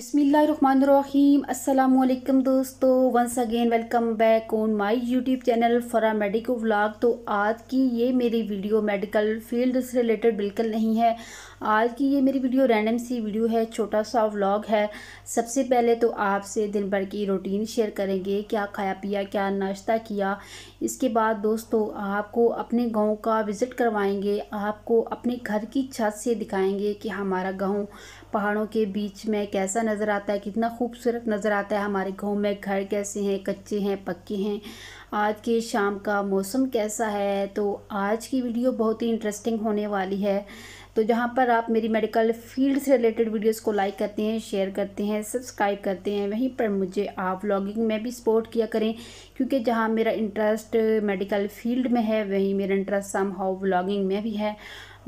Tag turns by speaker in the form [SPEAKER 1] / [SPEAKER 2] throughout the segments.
[SPEAKER 1] बसमीम् अल्लाम दोस्तों once again welcome back on my YouTube channel Fara medico vlog तो आज की ये मेरी वीडियो मेडिकल फील्ड से रिलेटेड बिल्कुल नहीं है आज की ये मेरी वीडियो रैंडम सी वीडियो है छोटा सा व्लॉग है सबसे पहले तो आपसे दिन भर की रूटीन शेयर करेंगे क्या खाया पिया क्या नाश्ता किया इसके बाद दोस्तों आपको अपने गाँव का विज़िट करवाएँगे आपको अपने घर की छत से दिखाएँगे कि हमारा गाँव पहाड़ों के बीच में कैसा नज़र आता है कितना खूबसूरत नज़र आता है हमारे गाँव में घर कैसे हैं कच्चे हैं पक्के हैं आज के शाम का मौसम कैसा है तो आज की वीडियो बहुत ही इंटरेस्टिंग होने वाली है तो जहाँ पर आप मेरी मेडिकल फील्ड से रिलेटेड वीडियोस को लाइक करते हैं शेयर करते हैं सब्सक्राइब करते हैं वहीं पर मुझे आप व्लॉगिंग में भी सपोर्ट किया करें क्योंकि जहाँ मेरा इंटरेस्ट मेडिकल फील्ड में है वहीं मेरा इंटरेस्ट सम हाउ व्लॉगिंग में भी है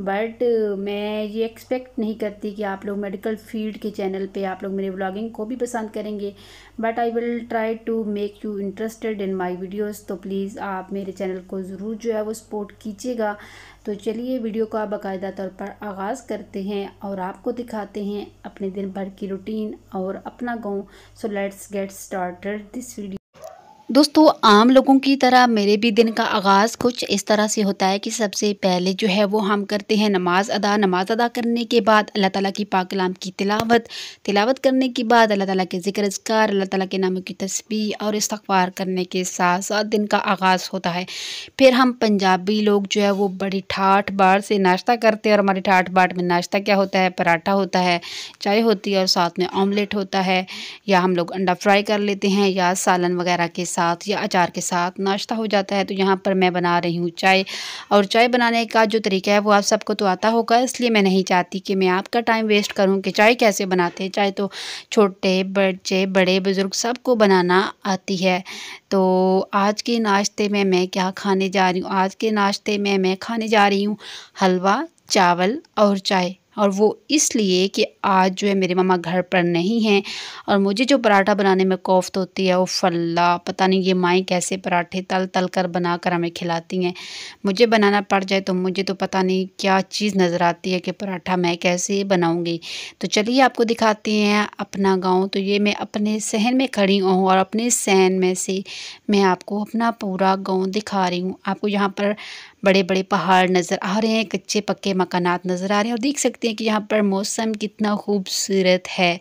[SPEAKER 1] बट मैं ये एक्सपेक्ट नहीं करती कि आप लोग मेडिकल फील्ड के चैनल पे आप लोग मेरे व्लॉगिंग को भी पसंद करेंगे but I will try to make you interested in my videos तो प्लीज़ आप मेरे चैनल को ज़रूर जो है वो सपोर्ट कीजिएगा तो चलिए वीडियो का बाकायदा तौर पर आगाज़ करते हैं और आपको दिखाते हैं अपने दिन भर की रूटीन और अपना गाँव so let's get started this video दोस्तों आम लोगों की तरह मेरे भी दिन का आगाज़ कुछ इस तरह से होता है कि सबसे पहले जो है वो हम करते हैं नमाज़ अदा नमाज़ अदा करने के बाद अल्लाह ताला की कलाम की तिलावत तिलावत करने के बाद अल्लाह ताला के जिक्र इसकार अल्लाह ताला के नामों की तस्वीर और इस्तफ़ार करने के साथ साथ दिन का आगाज़ होता है फिर हम पंजाबी लोग जो है वो बड़ी ठाठ बाट से नाश्ता करते हैं और हमारे ठाठ बाट में नाश्ता क्या होता है पराठा होता है चाय होती है और साथ में ऑमलेट होता है या हम लोग अंडा फ्राई कर लेते हैं या सालन वगैरह के साथ या अचार के साथ नाश्ता हो जाता है तो यहाँ पर मैं बना रही हूँ चाय और चाय बनाने का जो तरीका है वो आप सबको तो आता होगा इसलिए मैं नहीं चाहती कि मैं आपका टाइम वेस्ट करूँ कि चाय कैसे बनाते हैं चाय तो छोटे बच्चे बड़े बुज़ुर्ग सबको बनाना आती है तो आज के नाश्ते में मैं क्या खाने जा रही हूँ आज के नाश्ते में मैं खाने जा रही हूँ हलवा चावल और चाय और वो इसलिए कि आज जो है मेरे मामा घर पर नहीं हैं और मुझे जो पराठा बनाने में कोफ्त होती है वो फल्ला पता नहीं ये माएँ कैसे पराठे तल तल कर बना कर हमें खिलाती हैं मुझे बनाना पड़ जाए तो मुझे तो पता नहीं क्या चीज़ नज़र आती है कि पराठा मैं कैसे बनाऊँगी तो चलिए आपको दिखाते हैं अपना गाँव तो ये मैं अपने सहन में खड़ी हूँ और अपने सहन में से मैं आपको अपना पूरा गाँव दिखा रही हूँ आपको यहाँ पर बड़े बड़े पहाड़ नज़र आ रहे हैं कच्चे पक्के मकान नज़र आ रहे हैं और देख सकते सकते हैं कि यहाँ पर मौसम कितना खूबसूरत है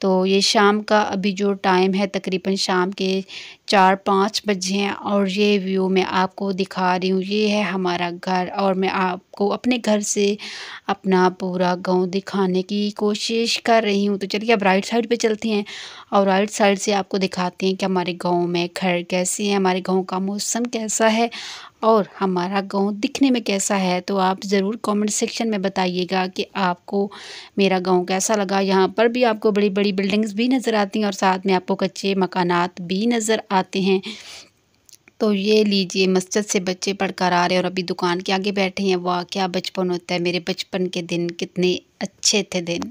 [SPEAKER 1] तो ये शाम का अभी जो टाइम है तकरीबन शाम के चार पाँच बजे हैं और ये व्यू मैं आपको दिखा रही हूँ ये है हमारा घर और मैं आपको अपने घर से अपना पूरा गांव दिखाने की कोशिश कर रही हूँ तो चलिए अब राइट साइड पे चलते हैं और राइट साइड से आपको दिखाते हैं कि हमारे गांव में घर कैसे हैं हमारे गाँव का मौसम कैसा है और हमारा गांव दिखने में कैसा है तो आप ज़रूर कमेंट सेक्शन में बताइएगा कि आपको मेरा गांव कैसा लगा यहाँ पर भी आपको बड़ी बड़ी बिल्डिंग्स भी नज़र आती हैं और साथ में आपको कच्चे मकानात भी नज़र आते हैं तो ये लीजिए मस्जिद से बच्चे पढ़कर आ रहे हैं और अभी दुकान के आगे बैठे हैं वाह क्या बचपन होता है मेरे बचपन के दिन कितने अच्छे थे दिन